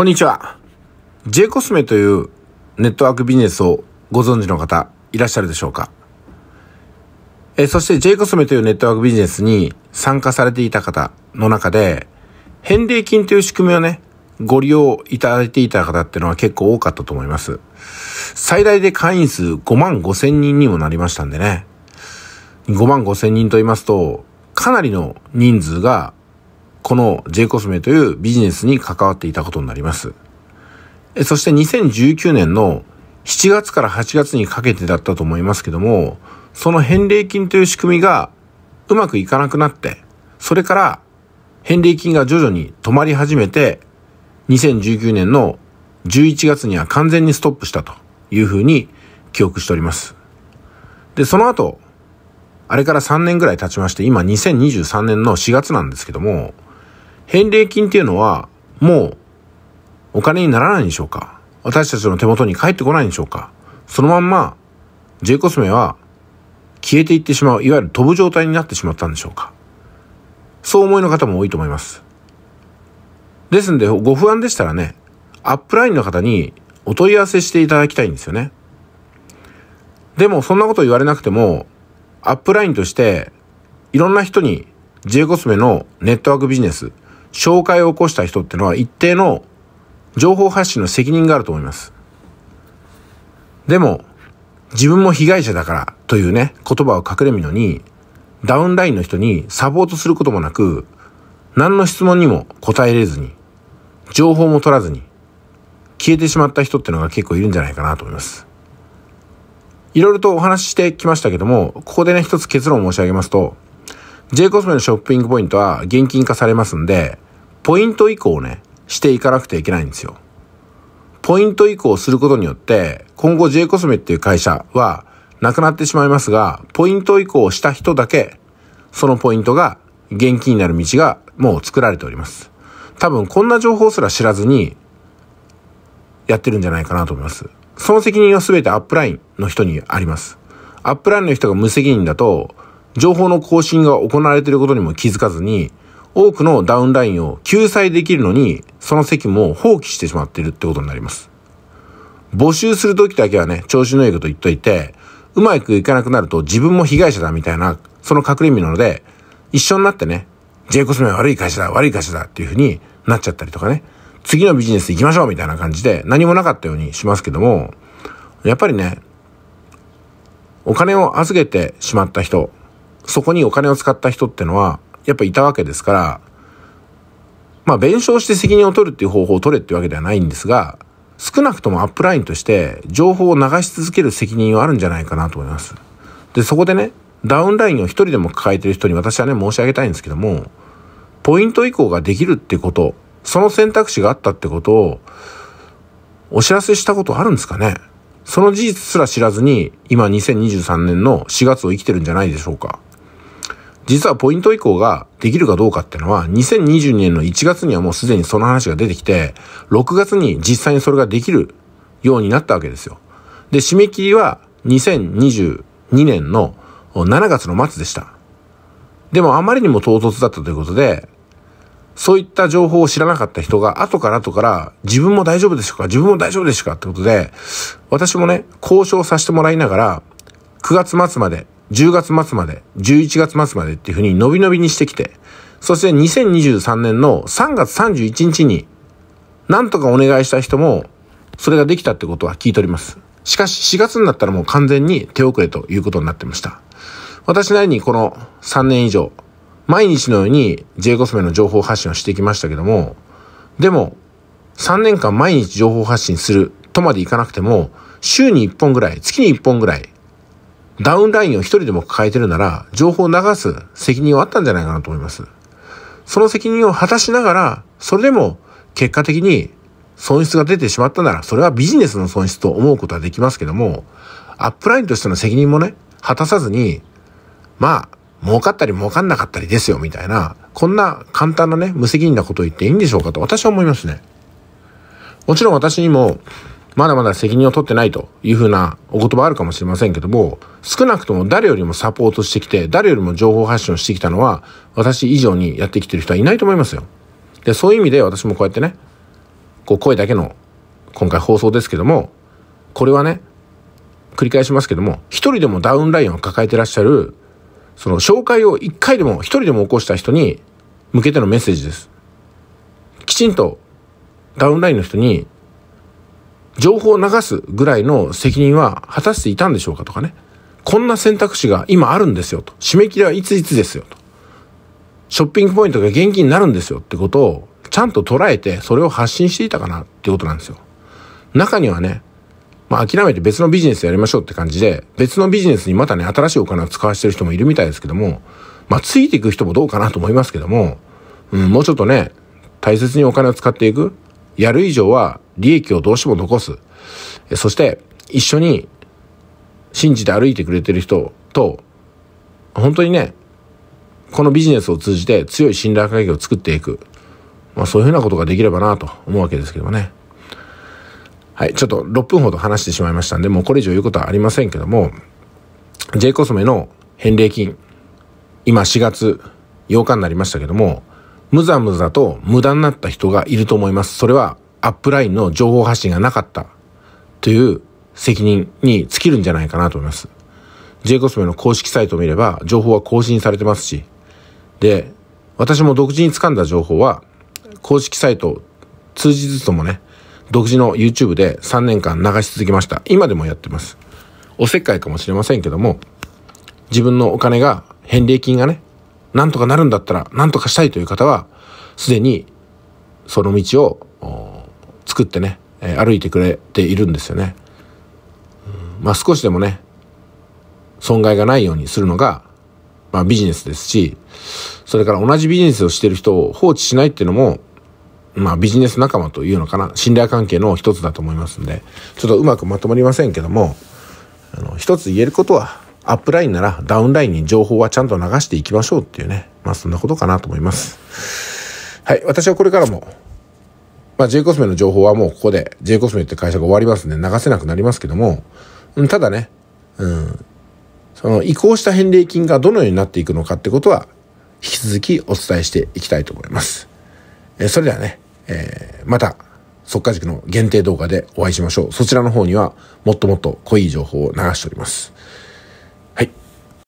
こんにちは。J コスメというネットワークビジネスをご存知の方いらっしゃるでしょうかえそして J コスメというネットワークビジネスに参加されていた方の中で、返礼金という仕組みをね、ご利用いただいていた方っていうのは結構多かったと思います。最大で会員数5万5千人にもなりましたんでね。5万5千人と言いますと、かなりの人数がこの J コスメというビジネスに関わっていたことになります。そして2019年の7月から8月にかけてだったと思いますけども、その返礼金という仕組みがうまくいかなくなって、それから返礼金が徐々に止まり始めて、2019年の11月には完全にストップしたというふうに記憶しております。で、その後、あれから3年ぐらい経ちまして、今2023年の4月なんですけども、返礼金っていうのは、もう、お金にならないんでしょうか私たちの手元に返ってこないんでしょうかそのまんま、J コスメは、消えていってしまう、いわゆる飛ぶ状態になってしまったんでしょうかそう思いの方も多いと思います。ですんで、ご不安でしたらね、アップラインの方にお問い合わせしていただきたいんですよね。でも、そんなこと言われなくても、アップラインとして、いろんな人に J コスメのネットワークビジネス、紹介を起こした人ってのは一定の情報発信の責任があると思います。でも、自分も被害者だからというね、言葉を隠れみのに、ダウンラインの人にサポートすることもなく、何の質問にも答えれずに、情報も取らずに、消えてしまった人ってのが結構いるんじゃないかなと思います。いろいろとお話ししてきましたけども、ここでね、一つ結論を申し上げますと、J コスメのショッピングポイントは現金化されますんで、ポイント移行をね、していかなくてはいけないんですよ。ポイント移行することによって、今後 J コスメっていう会社はなくなってしまいますが、ポイント移行した人だけ、そのポイントが現金になる道がもう作られております。多分こんな情報すら知らずに、やってるんじゃないかなと思います。その責任は全てアップラインの人にあります。アップラインの人が無責任だと、情報の更新が行われていることにも気づかずに、多くのダウンラインを救済できるのに、その責務を放棄してしまっているってことになります。募集するときだけはね、調子のいいこと言っといて、うまくいかなくなると自分も被害者だみたいな、その隠れ身なので、一緒になってね、J コスメは悪い会社だ、悪い会社だっていうふうになっちゃったりとかね、次のビジネス行きましょうみたいな感じで何もなかったようにしますけども、やっぱりね、お金を預けてしまった人、そこにお金を使った人ってのは、やっぱいたわけですから、まあ、弁償して責任を取るっていう方法を取れってわけではないんですが、少なくともアップラインとして、情報を流し続ける責任はあるんじゃないかなと思います。で、そこでね、ダウンラインを一人でも抱えてる人に私はね、申し上げたいんですけども、ポイント移行ができるってこと、その選択肢があったってことを、お知らせしたことあるんですかねその事実すら知らずに、今2023年の4月を生きてるんじゃないでしょうか。実はポイント移行ができるかどうかってのは、2022年の1月にはもうすでにその話が出てきて、6月に実際にそれができるようになったわけですよ。で、締め切りは2022年の7月の末でした。でもあまりにも唐突だったということで、そういった情報を知らなかった人が、後から後から、自分も大丈夫でしょうか自分も大丈夫でしょうかってことで、私もね、交渉させてもらいながら、9月末まで10月末まで、11月末までっていうふうに伸び伸びにしてきて、そして2023年の3月31日に、なんとかお願いした人も、それができたってことは聞いております。しかし4月になったらもう完全に手遅れということになってました。私なりにこの3年以上、毎日のように J コスメの情報発信をしてきましたけども、でも、3年間毎日情報発信するとまでいかなくても、週に1本ぐらい、月に1本ぐらい、ダウンラインを一人でも抱えてるなら、情報を流す責任はあったんじゃないかなと思います。その責任を果たしながら、それでも結果的に損失が出てしまったなら、それはビジネスの損失と思うことはできますけども、アップラインとしての責任もね、果たさずに、まあ、儲かったり儲かんなかったりですよ、みたいな、こんな簡単なね、無責任なことを言っていいんでしょうかと私は思いますね。もちろん私にも、まだまだ責任を取ってないというふうなお言葉あるかもしれませんけども、少なくとも誰よりもサポートしてきて、誰よりも情報発信をしてきたのは、私以上にやってきてる人はいないと思いますよ。で、そういう意味で私もこうやってね、こう声だけの今回放送ですけども、これはね、繰り返しますけども、一人でもダウンラインを抱えてらっしゃる、その紹介を一回でも、一人でも起こした人に向けてのメッセージです。きちんとダウンラインの人に情報を流すぐらいの責任は果たしていたんでしょうかとかね。こんな選択肢が今あるんですよと。締め切りはいついつですよと。ショッピングポイントが現金になるんですよってことをちゃんと捉えてそれを発信していたかなってことなんですよ。中にはね、まあ諦めて別のビジネスやりましょうって感じで、別のビジネスにまたね、新しいお金を使わせてる人もいるみたいですけども、まあついていく人もどうかなと思いますけども、うん、もうちょっとね、大切にお金を使っていく。やる以上は利益をどうしても残す。そして、一緒に信じて歩いてくれてる人と、本当にね、このビジネスを通じて強い信頼関係を作っていく。まあそういうふうなことができればなと思うわけですけどもね。はい、ちょっと6分ほど話してしまいましたんで、もうこれ以上言うことはありませんけども、J コスメの返礼金、今4月8日になりましたけども、むざむざと無駄になった人がいると思います。それはアップラインの情報発信がなかったという責任に尽きるんじゃないかなと思います。J コスメの公式サイトを見れば情報は更新されてますし、で、私も独自に掴んだ情報は公式サイトを通じつつもね、独自の YouTube で3年間流し続けました。今でもやってます。おせっかいかもしれませんけども、自分のお金が、返礼金がね、なんとかなるんだったら、なんとかしたいという方は、すでにその道を作ってね、え歩いてくれているんですよね。まあ少しでもね、損害がないようにするのが、まあビジネスですし、それから同じビジネスをしてる人を放置しないっていうのも、まあビジネス仲間というのかな、信頼関係の一つだと思いますんで、ちょっとうまくまとまりませんけども、あの、一つ言えることは、アップラインならダウンラインに情報はちゃんと流していきましょうっていうね、まあそんなことかなと思います。はい、私はこれからもまあ、J コスメの情報はもうここで J コスメって会社が終わりますんで流せなくなりますけども、ん、ただね、うん、その移行した返礼金がどのようになっていくのかってことは、引き続きお伝えしていきたいと思います。えー、それではね、えー、また、即価塾の限定動画でお会いしましょう。そちらの方には、もっともっと濃い情報を流しております。